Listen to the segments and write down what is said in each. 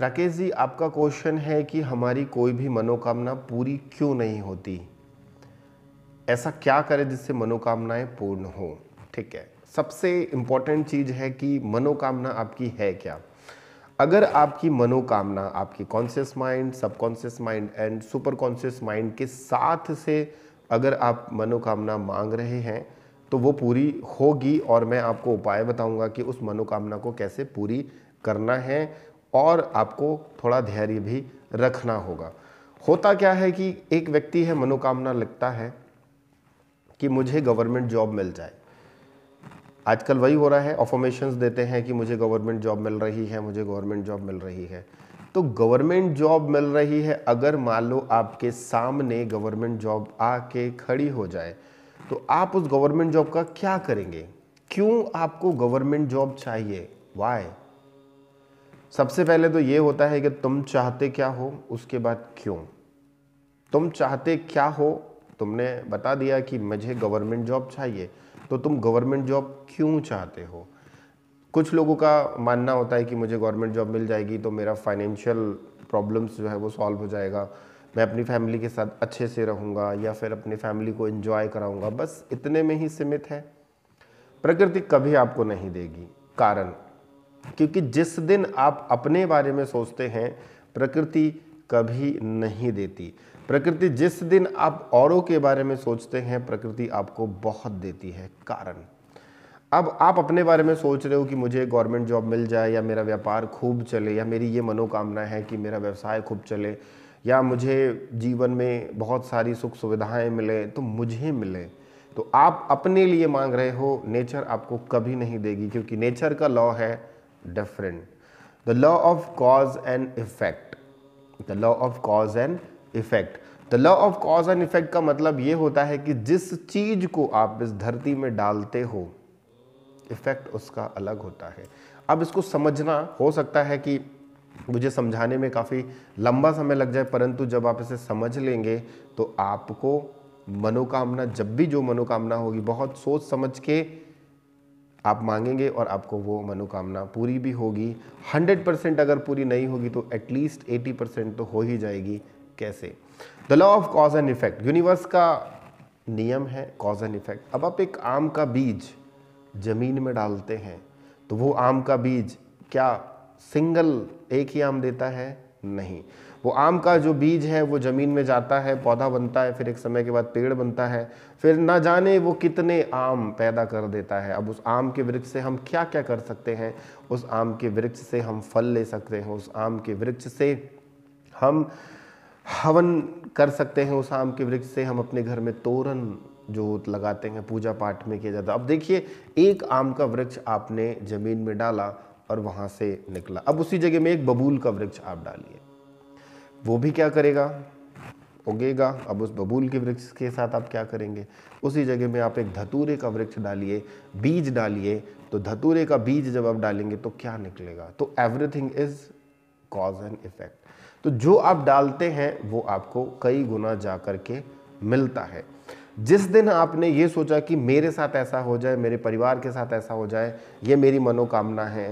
राकेश जी आपका क्वेश्चन है कि हमारी कोई भी मनोकामना पूरी क्यों नहीं होती ऐसा क्या करें जिससे मनोकामनाएं पूर्ण हो ठीक है सबसे इंपॉर्टेंट चीज़ है कि मनोकामना आपकी है क्या अगर आपकी मनोकामना आपकी conscious mind subconscious mind and super conscious mind के साथ से अगर आप मनोकामना मांग रहे हैं तो वो पूरी होगी और मैं आपको उपाय बताऊंगा कि उस मनोकामना को कैसे पूरी करना है और आपको थोड़ा धैर्य भी रखना होगा होता क्या है कि एक व्यक्ति है मनोकामना लगता है कि मुझे गवर्नमेंट जॉब मिल जाए आजकल वही हो रहा है ऑफॉर्मेशंस देते हैं कि मुझे गवर्नमेंट जॉब मिल रही है मुझे गवर्नमेंट जॉब मिल रही है तो गवर्नमेंट जॉब मिल रही है अगर मान लो आपके सामने गवर्नमेंट जॉब आके खड़ी हो जाए तो आप उस गवर्नमेंट जॉब का क्या करेंगे क्यों आपको गवर्नमेंट जॉब चाहिए वाई सबसे पहले तो ये होता है कि तुम चाहते क्या हो उसके बाद क्यों तुम चाहते क्या हो तुमने बता दिया कि मुझे गवर्नमेंट जॉब चाहिए तो तुम गवर्नमेंट जॉब क्यों चाहते हो कुछ लोगों का मानना होता है कि मुझे गवर्नमेंट जॉब मिल जाएगी तो मेरा फाइनेंशियल प्रॉब्लम्स जो है वो सॉल्व हो जाएगा मैं अपनी फैमिली के साथ अच्छे से रहूँगा या फिर अपनी फैमिली को इन्जॉय कराऊँगा बस इतने में ही सीमित है प्रकृति कभी आपको नहीं देगी कारण क्योंकि जिस दिन आप अपने बारे में सोचते हैं प्रकृति कभी नहीं देती प्रकृति जिस दिन आप औरों के बारे में सोचते हैं प्रकृति आपको बहुत देती है कारण अब आप अपने बारे में सोच रहे हो कि मुझे गवर्नमेंट जॉब मिल जाए या मेरा व्यापार खूब चले या मेरी ये मनोकामना है कि मेरा व्यवसाय खूब चले या मुझे जीवन में बहुत सारी सुख सुविधाएं मिले तो मुझे मिले तो आप अपने लिए मांग रहे हो नेचर आपको कभी नहीं देगी क्योंकि नेचर का लॉ है different the law of cause and effect the law of cause and effect the law of cause and effect का मतलब ये होता है कि जिस चीज को आप इस धरती में डालते हो इफेक्ट उसका अलग होता है अब इसको समझना हो सकता है कि मुझे समझाने में काफ़ी लंबा समय लग जाए परंतु जब आप इसे समझ लेंगे तो आपको मनोकामना जब भी जो मनोकामना होगी बहुत सोच समझ के आप मांगेंगे और आपको वो मनोकामना पूरी भी होगी 100 परसेंट अगर पूरी नहीं होगी तो एटलीस्ट 80 परसेंट तो हो ही जाएगी कैसे the law of cause and effect universe का नियम है कॉज एंड इफेक्ट अब आप एक आम का बीज ज़मीन में डालते हैं तो वो आम का बीज क्या सिंगल एक ही आम देता है नहीं वो आम का जो बीज है वो ज़मीन में जाता है पौधा बनता है फिर एक समय के बाद पेड़ बनता है फिर ना जाने वो कितने आम पैदा कर देता है अब उस आम के वृक्ष से हम क्या क्या कर सकते हैं उस आम के वृक्ष से हम फल ले सकते हैं उस आम के वृक्ष से हम हवन कर सकते हैं उस आम के वृक्ष से हम अपने घर में तोरण जो लगाते हैं पूजा पाठ में किया जाता है अब देखिए एक आम का वृक्ष आपने ज़मीन में डाला और वहां से निकला अब उसी जगह में एक बबूल का वृक्ष आप डालिए वो भी क्या करेगा उगेगा अब उस बबूल के वृक्ष के साथ आप क्या करेंगे उसी जगह में आप एक धतूरे का वृक्ष डालिए बीज डालिए तो धतूरे का बीज जब आप डालेंगे तो क्या निकलेगा तो everything is cause and effect तो जो आप डालते हैं वो आपको कई गुना जा करके मिलता है जिस दिन आपने ये सोचा कि मेरे साथ ऐसा हो जाए मेरे परिवार के साथ ऐसा हो जाए ये मेरी मनोकामना है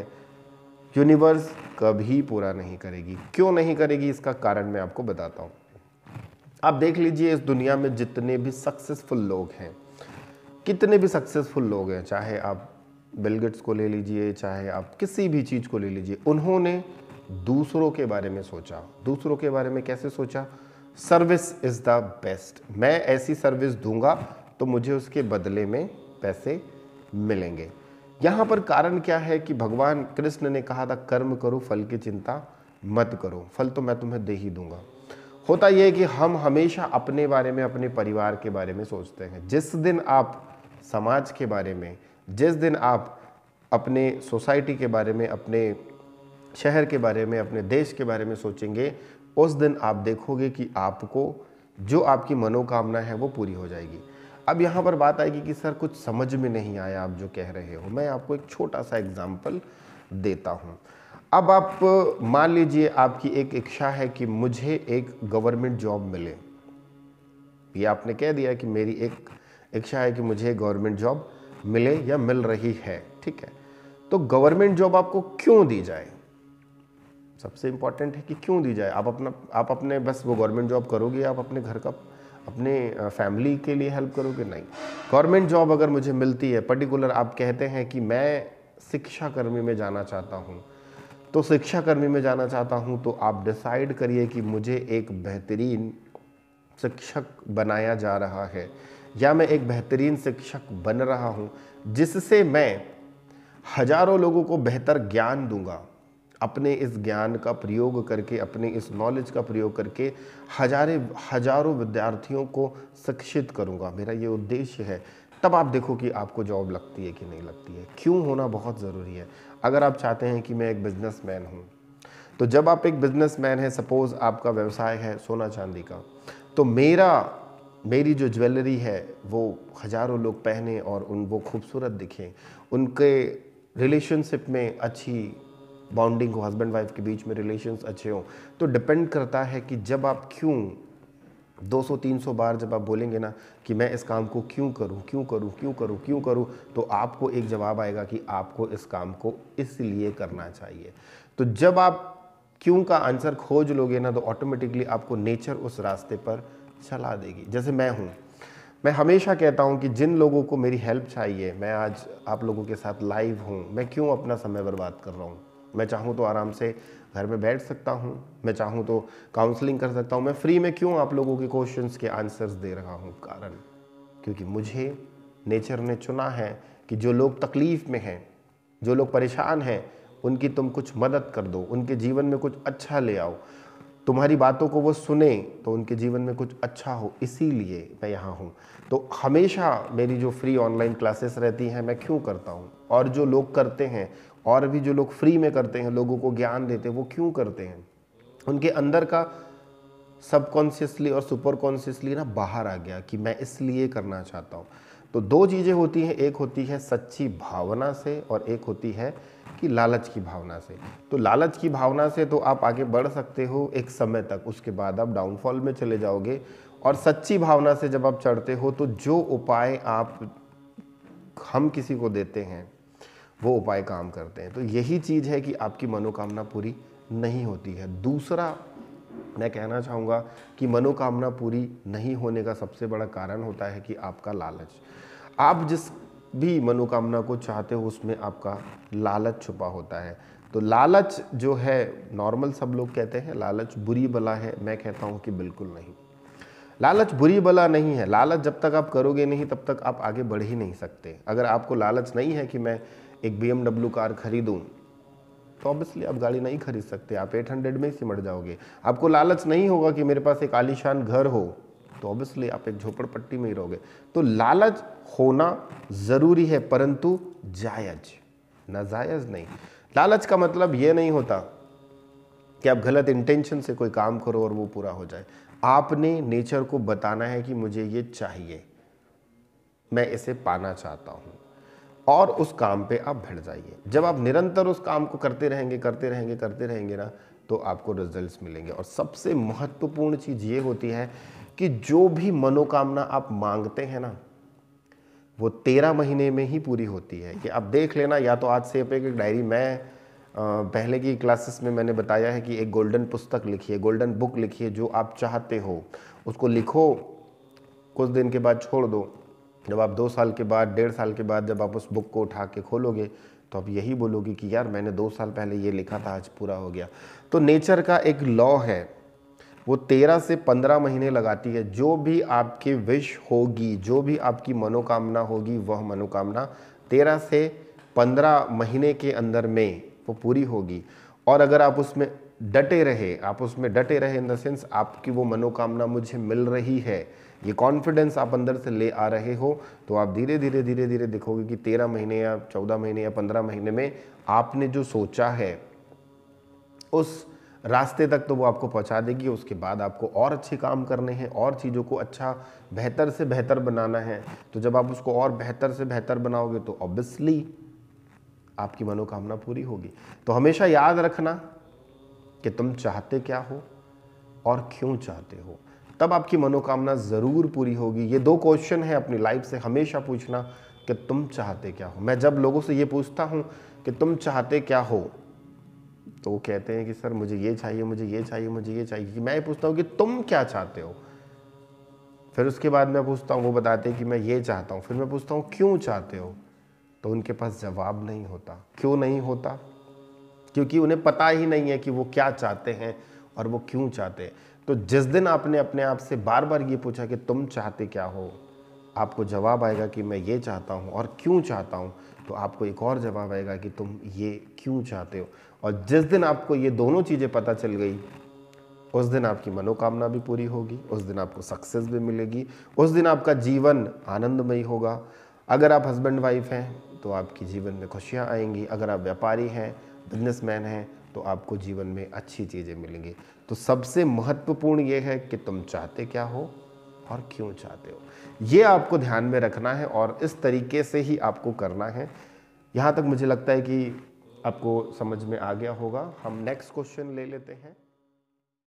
यूनिवर्स कभी पूरा नहीं करेगी क्यों नहीं करेगी इसका कारण मैं आपको बताता हूँ आप देख लीजिए इस दुनिया में जितने भी सक्सेसफुल लोग हैं कितने भी सक्सेसफुल लोग हैं चाहे आप बिलगेट्स को ले लीजिए चाहे आप किसी भी चीज़ को ले लीजिए उन्होंने दूसरों के बारे में सोचा दूसरों के बारे में कैसे सोचा सर्विस इज़ द बेस्ट मैं ऐसी सर्विस दूंगा तो मुझे उसके बदले में पैसे मिलेंगे यहाँ पर कारण क्या है कि भगवान कृष्ण ने कहा था कर्म करो फल की चिंता मत करो फल तो मैं तुम्हें दे ही दूंगा होता यह कि हम हमेशा अपने बारे में अपने परिवार के बारे में सोचते हैं जिस दिन आप समाज के बारे में जिस दिन आप अपने सोसाइटी के बारे में अपने शहर के बारे में अपने देश के बारे में सोचेंगे उस दिन आप देखोगे कि आपको जो आपकी मनोकामना है वो पूरी हो जाएगी अब यहाँ पर बात आएगी कि सर कुछ समझ में नहीं आया आप जो कह रहे हो मैं आपको एक छोटा सा एग्ज़ाम्पल देता हूँ अब आप मान लीजिए आपकी एक इच्छा है कि मुझे एक गवर्नमेंट जॉब मिले ये आपने कह दिया कि मेरी एक इच्छा है कि मुझे गवर्नमेंट जॉब मिले या मिल रही है ठीक है तो गवर्नमेंट जॉब आपको क्यों दी जाए सबसे इंपॉर्टेंट है कि क्यों दी जाए आप अपना आप अपने बस वो गवर्नमेंट जॉब करोगे आप अपने घर का अपने फैमिली के लिए हेल्प करोगे नहीं गवर्नमेंट जॉब अगर मुझे मिलती है पर्टिकुलर आप कहते हैं कि मैं शिक्षा कर्मी में जाना चाहता हूँ तो शिक्षा कर्मी में जाना चाहता हूँ तो आप डिसाइड करिए कि मुझे एक बेहतरीन शिक्षक बनाया जा रहा है या मैं एक बेहतरीन शिक्षक बन रहा हूँ जिससे मैं हजारों लोगों को बेहतर ज्ञान दूंगा अपने इस ज्ञान का प्रयोग करके अपने इस नॉलेज का प्रयोग करके हजारे हजारों विद्यार्थियों को शिक्षित करूँगा मेरा ये उद्देश्य है तब आप देखो कि आपको जॉब लगती है कि नहीं लगती है क्यों होना बहुत ज़रूरी है अगर आप चाहते हैं कि मैं एक बिजनेसमैन हूँ तो जब आप एक बिजनेसमैन हैं सपोज़ आपका व्यवसाय है सोना चांदी का तो मेरा मेरी जो ज्वेलरी है वो हजारों लोग पहने और उन वो खूबसूरत दिखें उनके रिलेशनशिप में अच्छी बॉन्डिंग हो हस्बैंड वाइफ के बीच में रिलेशंस अच्छे हों तो डिपेंड करता है कि जब आप क्यों 200-300 बार जब आप बोलेंगे ना कि मैं इस काम को क्यों करूं क्यों करूं क्यों करूं क्यों करूं तो आपको एक जवाब आएगा कि आपको इस काम को इसलिए करना चाहिए तो जब आप क्यों का आंसर खोज लोगे ना तो ऑटोमेटिकली आपको नेचर उस रास्ते पर चला देगी जैसे मैं हूँ मैं हमेशा कहता हूँ कि जिन लोगों को मेरी हेल्प चाहिए मैं आज आप लोगों के साथ लाइव हूँ मैं क्यों अपना समय बर्बाद कर रहा हूँ मैं चाहूँ तो आराम से घर में बैठ सकता हूँ मैं चाहूँ तो काउंसलिंग कर सकता हूँ मैं फ्री में क्यों आप लोगों के क्वेश्चंस के आंसर्स दे रहा हूँ कारण क्योंकि मुझे नेचर ने चुना है कि जो लोग तकलीफ़ में हैं जो लोग परेशान हैं उनकी तुम कुछ मदद कर दो उनके जीवन में कुछ अच्छा ले आओ तुम्हारी बातों को वो सुने तो उनके जीवन में कुछ अच्छा हो इसीलिए मैं यहाँ हूँ तो हमेशा मेरी जो फ्री ऑनलाइन क्लासेस रहती हैं मैं क्यों करता हूँ और जो लोग करते हैं और भी जो लोग फ्री में करते हैं लोगों को ज्ञान देते हैं वो क्यों करते हैं उनके अंदर का सबकॉन्शियसली और सुपर कॉन्शियसली ना बाहर आ गया कि मैं इसलिए करना चाहता हूँ तो दो चीज़ें होती हैं एक होती है सच्ची भावना से और एक होती है कि लालच की भावना से तो लालच की भावना से तो आप आगे बढ़ सकते हो एक समय तक उसके बाद आप डाउनफॉल में चले जाओगे और सच्ची भावना से जब आप चढ़ते हो तो जो उपाय आप हम किसी को देते हैं वो उपाय काम करते हैं तो यही चीज़ है कि आपकी मनोकामना पूरी नहीं होती है दूसरा मैं कहना चाहूँगा कि मनोकामना पूरी नहीं होने का सबसे बड़ा कारण होता है कि आपका लालच आप जिस भी मनोकामना को चाहते हो उसमें आपका लालच छुपा होता है तो लालच जो है नॉर्मल सब लोग कहते हैं लालच बुरी बला है मैं कहता हूँ कि बिल्कुल नहीं लालच बुरी बला नहीं है लालच जब तक आप करोगे नहीं तब तक आप आगे बढ़ ही नहीं सकते अगर आपको लालच नहीं है कि मैं एक बी कार खरीदूँ तो ऑब्वियसली आप गाड़ी नहीं खरीद सकते आप 800 में ही सिमट जाओगे आपको लालच नहीं होगा कि मेरे पास एक आलीशान घर हो तो ऑब्वियसली आप एक झोपड़पट्टी में ही रहोगे तो लालच होना ज़रूरी है परंतु जायज नाजायज नहीं लालच का मतलब यह नहीं होता कि आप गलत इंटेंशन से कोई काम करो और वो पूरा हो जाए आपने नेचर को बताना है कि मुझे ये चाहिए मैं इसे पाना चाहता हूं और उस काम पे आप भिड़ जाइए जब आप निरंतर उस काम को करते रहेंगे करते रहेंगे करते रहेंगे ना तो आपको रिजल्ट्स मिलेंगे और सबसे महत्वपूर्ण चीज़ ये होती है कि जो भी मनोकामना आप मांगते हैं ना वो तेरह महीने में ही पूरी होती है कि आप देख लेना या तो आज से एक डायरी मैं पहले की क्लासेस में मैंने बताया है कि एक गोल्डन पुस्तक लिखिए गोल्डन बुक लिखिए जो आप चाहते हो उसको लिखो कुछ दिन के बाद छोड़ दो जब आप दो साल के बाद डेढ़ साल के बाद जब आप उस बुक को उठा के खोलोगे तो आप यही बोलोगे कि यार मैंने दो साल पहले ये लिखा था आज पूरा हो गया तो नेचर का एक लॉ है वो तेरह से पंद्रह महीने लगाती है जो भी आपकी विश होगी जो भी आपकी मनोकामना होगी वह मनोकामना तेरह से पंद्रह महीने के अंदर में वो पूरी होगी और अगर आप उसमें डटे रहे आप उसमें डटे रहे इन द सेंस आपकी वो मनोकामना मुझे मिल रही है ये कॉन्फिडेंस आप अंदर से ले आ रहे हो तो आप धीरे धीरे धीरे धीरे देखोगे कि तेरह महीने या चौदह महीने या पंद्रह महीने में आपने जो सोचा है उस रास्ते तक तो वो आपको पहुंचा देगी उसके बाद आपको और अच्छे काम करने हैं और चीज़ों को अच्छा बेहतर से बेहतर बनाना है तो जब आप उसको और बेहतर से बेहतर बनाओगे तो ऑब्वियसली आपकी मनोकामना पूरी होगी तो हमेशा याद रखना कि तुम चाहते क्या हो और क्यों चाहते हो तब आपकी मनोकामना ज़रूर पूरी होगी ये दो क्वेश्चन है अपनी लाइफ से हमेशा पूछना कि तुम चाहते क्या हो मैं जब लोगों से ये पूछता हूँ कि तुम चाहते क्या हो तो वो कहते हैं कि सर मुझे ये चाहिए मुझे ये चाहिए मुझे ये चाहिए कि मैं ये पूछता हूँ कि तुम क्या चाहते हो फिर उसके बाद मैं पूछता हूँ वो बताते हैं कि मैं ये चाहता हूँ फिर मैं पूछता हूँ क्यों चाहते हो तो उनके पास जवाब नहीं होता क्यों नहीं होता क्योंकि उन्हें पता ही नहीं है कि वो क्या चाहते हैं और वो क्यों चाहते हैं तो जिस दिन आपने अपने आप से बार बार ये पूछा कि तुम चाहते क्या हो आपको जवाब आएगा कि मैं ये चाहता हूँ और क्यों चाहता हूँ तो आपको एक और जवाब आएगा कि तुम ये क्यों चाहते हो और जिस दिन आपको ये दोनों चीज़ें पता चल गई उस दिन आपकी मनोकामना भी पूरी होगी उस दिन आपको सक्सेस भी मिलेगी उस दिन आपका जीवन आनंदमयी होगा अगर आप हस्बैंड वाइफ हैं तो आपकी जीवन में खुशियाँ आएंगी अगर आप व्यापारी हैं बिजनेस हैं तो आपको जीवन में अच्छी चीज़ें मिलेंगी तो सबसे महत्वपूर्ण ये है कि तुम चाहते क्या हो और क्यों चाहते हो ये आपको ध्यान में रखना है और इस तरीके से ही आपको करना है यहाँ तक मुझे लगता है कि आपको समझ में आ गया होगा हम नेक्स्ट क्वेश्चन ले लेते हैं